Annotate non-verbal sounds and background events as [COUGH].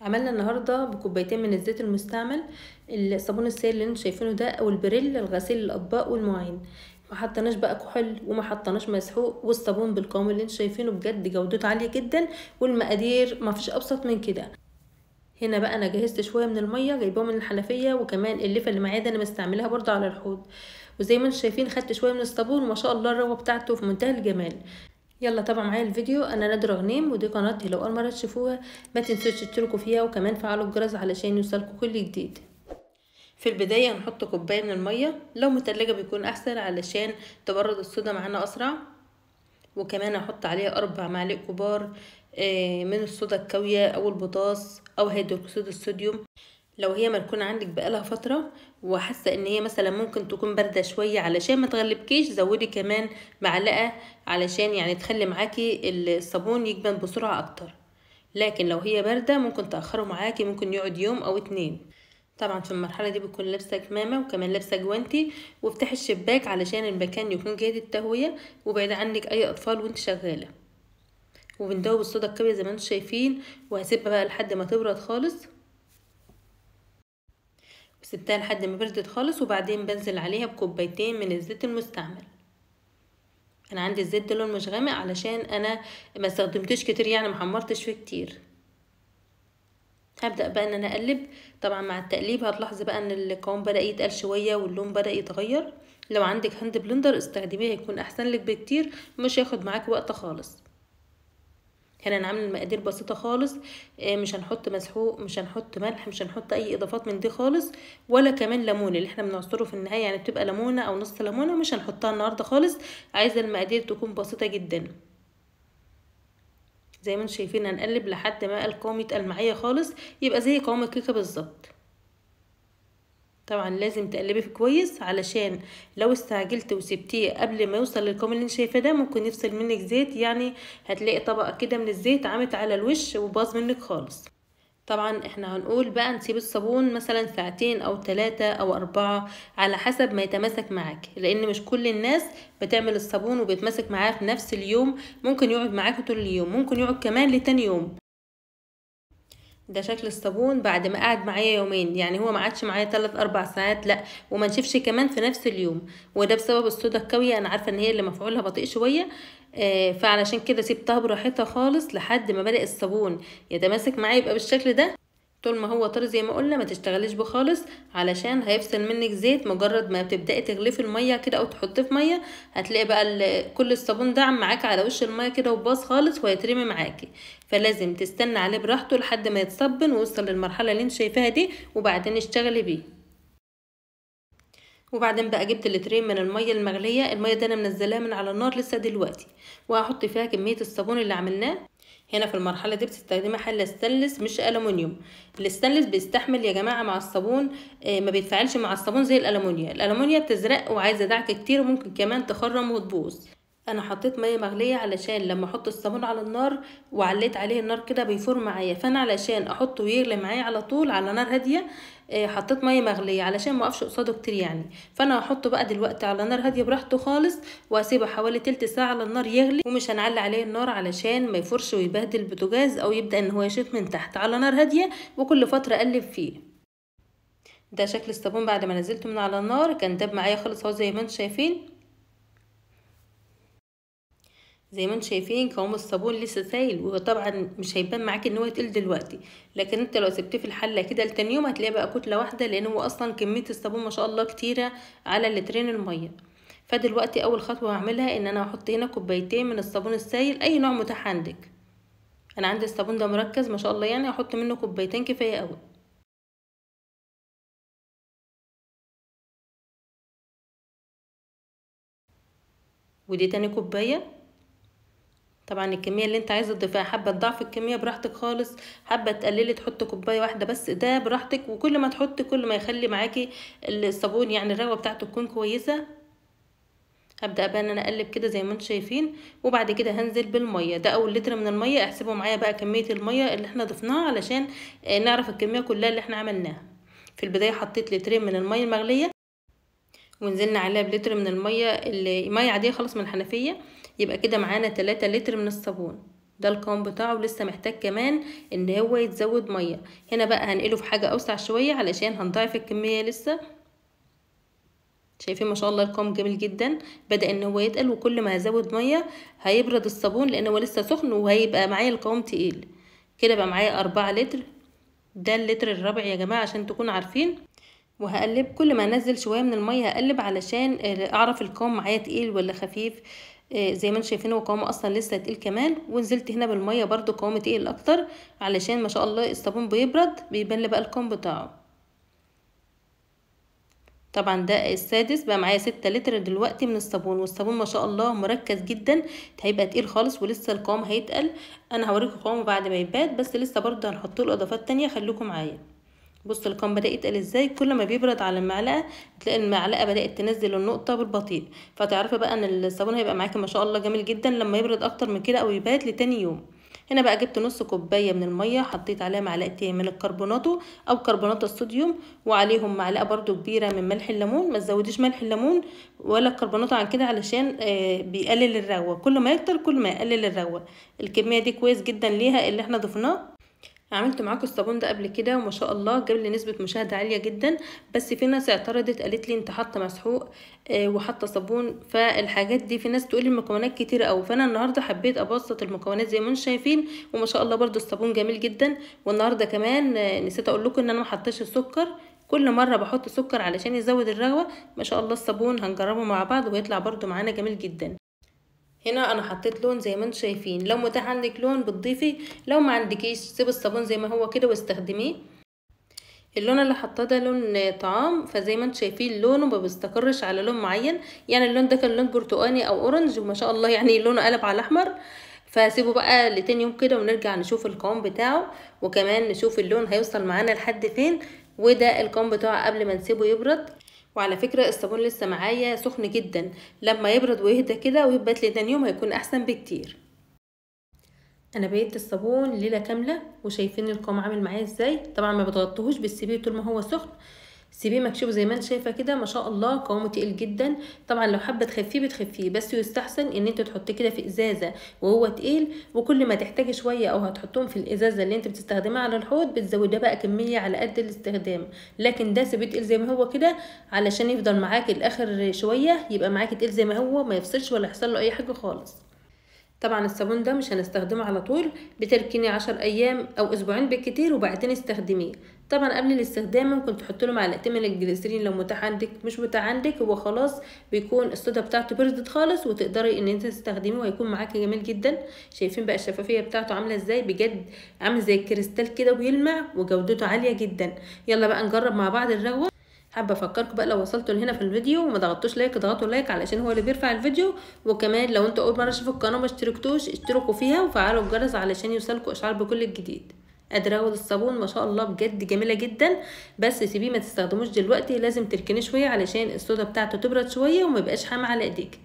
عملنا النهارده بكوبايتين من الزيت المستعمل الصابون السائل اللي انتم شايفينه ده او البريل الغسيل للاطباق والمواعين ما حطناش بقى كحول وما حطناش مسحوق والصابون بالقوام اللي انتم شايفينه بجد جودته عاليه جدا والمقادير ما فيش ابسط من كده هنا بقى انا جهزت شويه من الميه جايباها من الحنفيه وكمان اللفه اللي معايا ده انا مستعملها برضه على الحوض وزي ما انتم شايفين خدت شويه من الصابون وما شاء الله الروه بتاعته في منتهى الجمال يلا طبعا معايا الفيديو انا نادر غنيم ودي قناتي لو اول مره تشوفوها ما تنسوش تشتركوا فيها وكمان فعلوا الجرس علشان يوصلكوا كل جديد في البدايه هنحط كوبايه من الميه لو متلجه بيكون احسن علشان تبرد الصودا معانا اسرع وكمان هحط عليها اربع معالق كبار آه، من الصودا الكاويه او البوتاص او هيدروكسيد الصوديوم لو هي مركونة عندك بقالها فترة وحاسة ان هي مثلا ممكن تكون باردة شوية علشان ما تغلبكيش زودي كمان معلقة علشان يعني تخلي معاكي الصابون يجبن بسرعة اكتر لكن لو هي باردة ممكن تأخره معاكي ممكن يقعد يوم او اتنين طبعا في المرحلة دي بتكون لابسة كمامة وكمان لابسة جوانتي وافتحي الشباك علشان المكان يكون جيد التهوية وبعيد عنك اي اطفال وانت شغالة وبندوب الصودا الكبيرة زي ما انتم شايفين وهسيبها بقى لحد ما تبرد خالص سبتها لحد ما بردت خالص وبعدين بنزل عليها بكوبايتين من الزيت المستعمل انا عندي الزيت ده لون مش غامق علشان انا ما استخدمتوش كتير يعني ما حمرتش فيه كتير هبدا بقى ان انا اقلب طبعا مع التقليب هتلاحظي بقى ان القوام بدا يتقل شويه واللون بدا يتغير لو عندك هاند بلندر استخدميه هيكون احسن لك بكتير مش هياخد معاك وقت خالص هنا انا عامله المقادير بسيطه خالص آه، مش هنحط مسحوق مش هنحط ملح مش هنحط اي اضافات من دي خالص ولا كمان ليمون اللي احنا بنعصره في النهايه يعني بتبقى ليمونه او نص ليمونه مش هنحطها النهارده خالص عايزه المقادير تكون بسيطه جدا زي ما انتم شايفين هنقلب لحد ما القوام يتقل معايا خالص يبقى زي قوام الكيكه بالظبط طبعا لازم تقلبي فيه كويس علشان لو استعجلت وسبتيه قبل ما يوصل للكم اللي انت شايفاه ده ممكن يفصل منك زيت يعني هتلاقي طبقه كده من الزيت عامت على الوش وباظ منك خالص طبعا احنا هنقول بقى نسيب الصابون مثلا ساعتين او ثلاثة او اربعة على حسب ما يتماسك معاك لان مش كل الناس بتعمل الصابون وبيتماسك معاه في نفس اليوم ممكن يقعد معاك طول اليوم ممكن يقعد كمان لتاني يوم ده شكل الصابون بعد ما قعد معايا يومين يعني هو ما قعدش معايا 3 4 ساعات لا وما نشفش كمان في نفس اليوم وده بسبب الصودا الكاويه انا عارفه ان هي اللي مفعولها بطيء شويه آه فعلشان كده سبتها براحتها خالص لحد ما بدا الصابون يتماسك معايا يبقى بالشكل ده طول ما هو طري زي ما قلنا ما تشتغليش بيه خالص علشان هيفصل منك زيت مجرد ما بتبداي تغلفي الميه كده او تحطيه في ميه هتلاقي بقى كل الصابون ده معاكي على وش الميه كده وباص خالص وهيترمي معاكي فلازم تستنى عليه براحته لحد ما يتصبن ويوصل للمرحله اللي انت شايفاها دي وبعدين اشتغلي بيه وبعدين بقى جبت الترين من الميه المغليه الميه دي انا منزلاها من على النار لسه دلوقتي وهحط فيها كميه الصابون اللي عملناه هنا في المرحلة دي بتستخدمي حلة ستانلس مش ألمونيوم الستانلس بيستحمل يا جماعة مع الصابون آه، ما بيتفاعلش مع الصابون زي الألمونيا الألمونيا بتزرق وعايزة دعك كتير وممكن كمان تخرم وتبوظ انا حطيت ميه مغليه علشان لما احط الصابون على النار وعليت عليه النار كده بيفور معايا فانا علشان احطه ويغلي معايا على طول على نار هاديه آه، حطيت ميه مغليه علشان ما اقفش قصاده كتير يعني فانا هحطه بقى دلوقتي على نار هاديه براحته خالص واسيبه حوالي تلت ساعه على النار يغلي ومش هنعلي عليه النار علشان ما يفرش ويبهدل البوتاجاز او يبدا ان هو يشيط من تحت على نار هاديه وكل فتره اقلب فيه ده شكل الصابون بعد ما نزلته من على النار كان داب معايا خالص اهو زي ما انتم شايفين زي ما انتم شايفين كوم الصابون لسه سايل وطبعا مش هيبان معاك ان هو تقل دلوقتي لكن انت لو سبتيه في الحله كده لتاني يوم هتلاقيه بقى كتله واحده لان هو اصلا كميه الصابون ما شاء الله كتيره على لترين الميه فدلوقتي اول خطوه هعملها ان انا هحط هنا كوبايتين من الصابون السايل اي نوع متاح عندك انا عندي الصابون ده مركز ما شاء الله يعني هحط منه كوبايتين كفايه قوي ودي تاني كوبايه طبعا الكميه اللي انت عايزه تضيفها حابه تضعف الكميه براحتك خالص حابه تقللي تحط كوبايه واحده بس ده براحتك وكل ما تحط كل ما يخلي معاكي الصابون يعني الرغوه بتاعته تكون كويسه هبدا بقى ان انا اقلب كده زي ما انتم شايفين وبعد كده هنزل بالميه ده اول لتر من الميه احسبوا معايا بقى كميه الميه اللي احنا ضفناها علشان آه، نعرف الكميه كلها اللي احنا عملناها في البدايه حطيت لترين من الميه المغليه ونزلنا عليها بلتر من الميه الميه عاديه خالص من الحنفيه يبقى كده معانا 3 لتر من الصابون ده القوام بتاعه لسه محتاج كمان ان هو يتزود ميه هنا بقى هنقله في حاجه اوسع شويه علشان هنضعف الكميه لسه شايفين ما شاء الله القوام جميل جدا بدا ان هو يتقل وكل ما هزود ميه هيبرد الصابون لان هو لسه سخن وهيبقى معايا القوام تقيل كده بقى معايا أربعة لتر ده اللتر الرابع يا جماعه عشان تكونوا عارفين وهقلب كل ما نزل شويه من الميه هقلب علشان اعرف القوام معايا تقيل ولا خفيف آه، زي ما انتم شايفين هو قوامه اصلا لسه تقيل كمان ونزلت هنا بالميه برده قوامه تقيل اكتر علشان ما شاء الله الصابون بيبرد بيبان لي بقى الكم بتاعه طبعا ده السادس بقى معايا ستة لتر دلوقتي من الصابون والصابون ما شاء الله مركز جدا هيبقى تقيل خالص ولسه القوام هيتقل انا هوريكم قوامه بعد ما يبات بس لسه برضه هنحط له اضافات تانية خليكم معايا بص القان بدأ يتقل ازاي كل ما بيبرد على المعلقه تلاقي المعلقه بدأت تنزل النقطه بالبطيء فتعرفي بقى ان الصابون هيبقى معاكي ما شاء الله جميل جدا لما يبرد اكتر من كده او يبات لتاني يوم هنا بقى جبت نص كوبايه من الميه حطيت عليها معلقتين من الكربوناتو او كربونات الصوديوم وعليهم معلقه برضو كبيره من ملح الليمون ما تزوديش ملح الليمون ولا الكربوناتو عن كده علشان آه، بيقلل الرغوه كل ما يكتر كل ما يقلل الرغوه الكميه دي كويس جدا ليها اللي احنا ضفناه عملت معاكم الصابون ده قبل كده وما شاء الله جاب لي نسبه مشاهده عاليه جدا بس في ناس اعترضت قالت لي انت حاطه مسحوق آه، وحاطه صابون فالحاجات دي في ناس تقول لي المكونات كتير قوي فانا النهارده حبيت ابسط المكونات زي ما انتم شايفين وما شاء الله برده الصابون جميل جدا والنهارده كمان آه، نسيت اقول لكم ان انا ما حطيتش السكر كل مرة بحط سكر علشان يزود الرغوة ما شاء الله الصابون هنجربه مع بعض ويطلع برده معانا جميل جدا هنا انا حطيت لون زي ما انتم شايفين لو متاح عندك لون بتضيفي لو ما عندكيش سيب الصابون زي ما هو كده واستخدميه اللون اللي حطاه ده لون طعام فزي ما انتم شايفين لونه ما بيستقرش على لون معين يعني اللون ده كان لون برتقاني او اورنج وما شاء الله [LAUGHS] يعني لونه قلب على احمر فسيبه بقى لتاني يوم كده ونرجع نشوف القوام بتاعه وكمان نشوف اللون هيوصل معانا لحد فين وده القوام بتاعه قبل ما نسيبه يبرد وعلى فكرة الصابون لسه معايا سخن جدا لما يبرد ويهدى كده ويبات تاني يوم هيكون أحسن بكتير انا بيت الصابون ليله كامله وشايفين القوام عامل معايا ازاي طبعا ما بتغطهوش بالسبيل طول ما هو سخن سيبيه مكشوف زي ما انت شايفه كده ما شاء الله قوامه تقيل جدا طبعا لو حابه تخفيه بتخفيه بس يستحسن ان انت تحطيه كده في ازازه وهو تقيل وكل ما تحتاجي شويه او هتحطهم في الازازه اللي انت بتستخدميها على الحوض بتزودها بقى كميه على قد الاستخدام لكن ده سيبيه تقيل زي ما هو كده علشان يفضل معاكي لاخر شويه يبقى معاكي تقيل زي ما هو ما يفصلش ولا يحصل له اي حاجه خالص طبعا الصابون ده مش هنستخدمه على طول بتركيني عشر ايام او اسبوعين بالكتير وبعدين استخدميه طبعا قبل الاستخدام ممكن تحط له معلقتين من الجليسرين لو متاح عندك مش متاح عندك هو خلاص بيكون الصودا بتاعته بردت خالص وتقدري ان انت تستخدميه وهيكون معاكي جميل جدا شايفين بقى الشفافيه بتاعته عامله ازاي بجد عامل زي الكريستال كده ويلمع وجودته عاليه جدا يلا بقى نجرب مع بعض الرغوه حابه افكركم بقى لو وصلتوا لهنا في الفيديو وما ضغطتوش لايك اضغطوا لايك علشان هو اللي بيرفع الفيديو وكمان لو انتوا اول مره تشوفوا القناه ما اشتركتوش اشتركوا فيها وفعلوا الجرس علشان يوصلكوا اشعار بكل الجديد ادراول الصابون ما شاء الله بجد جميله جدا بس سيبيه ما تستخدموش دلوقتي لازم تركنيه شويه علشان الصودا بتاعته تبرد شويه وما يبقاش حامى على ايديك